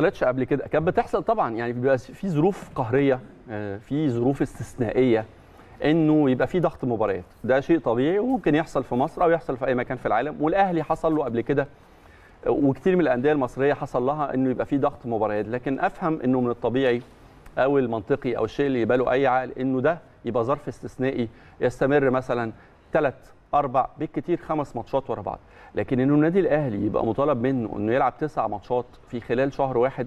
حصلتش قبل كده كانت بتحصل طبعا يعني بيبقى في ظروف قهريه آه، في ظروف استثنائيه انه يبقى في ضغط مباريات ده شيء طبيعي وممكن يحصل في مصر او يحصل في اي مكان في العالم والاهلي حصل له قبل كده آه، وكثير من الانديه المصريه حصل لها انه يبقى في ضغط مباريات لكن افهم انه من الطبيعي او المنطقي او الشيء اللي يباله اي عقل انه ده يبقى ظرف استثنائي يستمر مثلا ثلاث اربع بالكتير خمس ماتشات ورا بعض لكن انه النادي الاهلي يبقى مطالب منه انه يلعب تسع ماتشات في خلال شهر واحد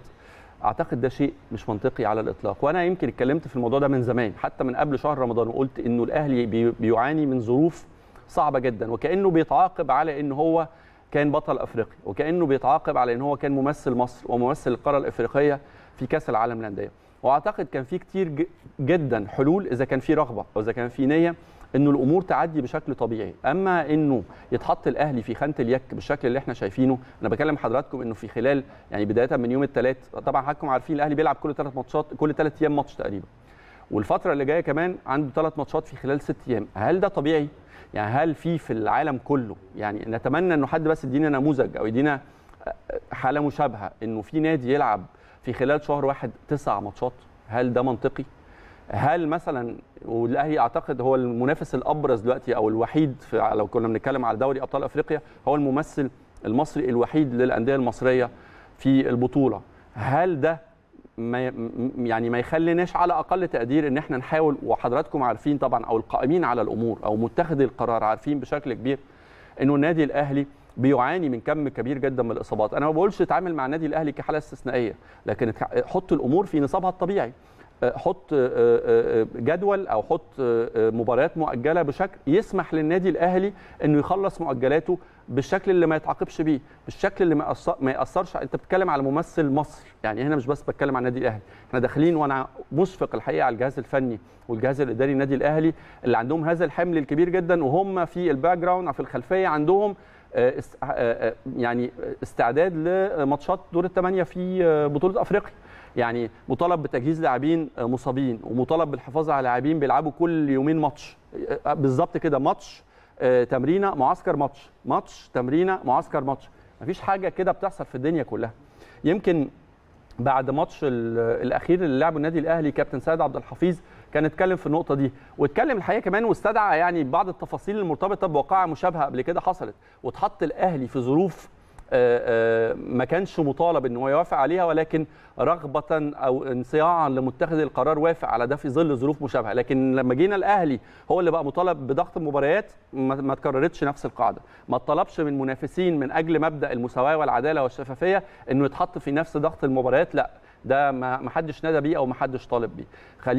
اعتقد ده شيء مش منطقي على الاطلاق وانا يمكن اتكلمت في الموضوع ده من زمان حتى من قبل شهر رمضان وقلت انه الاهلي بيعاني من ظروف صعبه جدا وكانه بيتعاقب على ان هو كان بطل أفريقي، وكانه بيتعاقب على ان هو كان ممثل مصر وممثل القاره الافريقيه في كاس العالم للانديه واعتقد كان في كتير جدا حلول اذا كان في رغبه واذا كان في نيه انه الامور تعدي بشكل طبيعي اما انه يتحط الاهلي في خانه اليك بالشكل اللي احنا شايفينه انا بكلم حضراتكم انه في خلال يعني بدايه من يوم الثلاث طبعا حضراتكم عارفين الاهلي بيلعب كل ثلاث ماتشات كل ثلاث ايام ماتش تقريبا والفتره اللي جايه كمان عنده ثلاث ماتشات في خلال ست ايام هل ده طبيعي يعني هل في في العالم كله يعني نتمنى انه حد بس يدينا نموذج او يدينا حاله مشابهه انه في نادي يلعب في خلال شهر واحد تسع ماتشات هل ده منطقي هل مثلا والاهلي اعتقد هو المنافس الابرز دلوقتي او الوحيد في لو كنا بنتكلم على دوري ابطال افريقيا هو الممثل المصري الوحيد للانديه المصريه في البطوله هل ده ما يعني ما يخليناش على اقل تقدير ان احنا نحاول وحضراتكم عارفين طبعا او القائمين على الامور او متخذي القرار عارفين بشكل كبير انه النادي الاهلي بيعاني من كم كبير جدا من الاصابات انا ما بقولش اتعامل مع النادي الاهلي كحاله استثنائيه لكن حط الامور في نصابها الطبيعي حط آه، آه، آه، جدول او حط مباريات مؤجله بشكل يسمح للنادي الاهلي انه يخلص مؤجلاته بالشكل اللي ما يتعاقبش بيه بالشكل اللي ما, ما ياثرش انت بتتكلم على ممثل مصر يعني هنا مش بس بتكلم على النادي الاهلي احنا داخلين وانا مشفق الحقيقه على الجهاز الفني والجهاز الاداري النادي الاهلي اللي عندهم هذا الحمل الكبير جدا وهم في الباك جراوند في الخلفيه عندهم آه، آه، آه، يعني استعداد لماتشات دور الثمانيه في بطوله افريقيا يعني مطالب بتجهيز لاعبين مصابين ومطالب بالحفاظ على لاعبين بيلعبوا كل يومين ماتش بالظبط كده ماتش تمرينه معسكر ماتش ماتش تمرينه معسكر ماتش مفيش حاجه كده بتحصل في الدنيا كلها يمكن بعد ماتش الاخير اللي لعبه النادي الاهلي كابتن سيد عبد الحفيظ كان اتكلم في النقطه دي واتكلم الحقيقه كمان واستدعى يعني بعض التفاصيل المرتبطه بواقعه مشابهه قبل كده حصلت واتحط الاهلي في ظروف آه، آه، ما كانش مطالب ان هو يوافق عليها ولكن رغبه او انصياعا لمتخذ القرار وافق على ده في ظل ظروف مشابهه لكن لما جينا الاهلي هو اللي بقى مطالب بضغط المباريات ما تكررتش نفس القاعده ما طلبش من منافسين من اجل مبدا المساواه والعداله والشفافيه انه يتحط في نفس ضغط المباريات لا ده ما حدش نادى بيه او ما حدش طالب بيه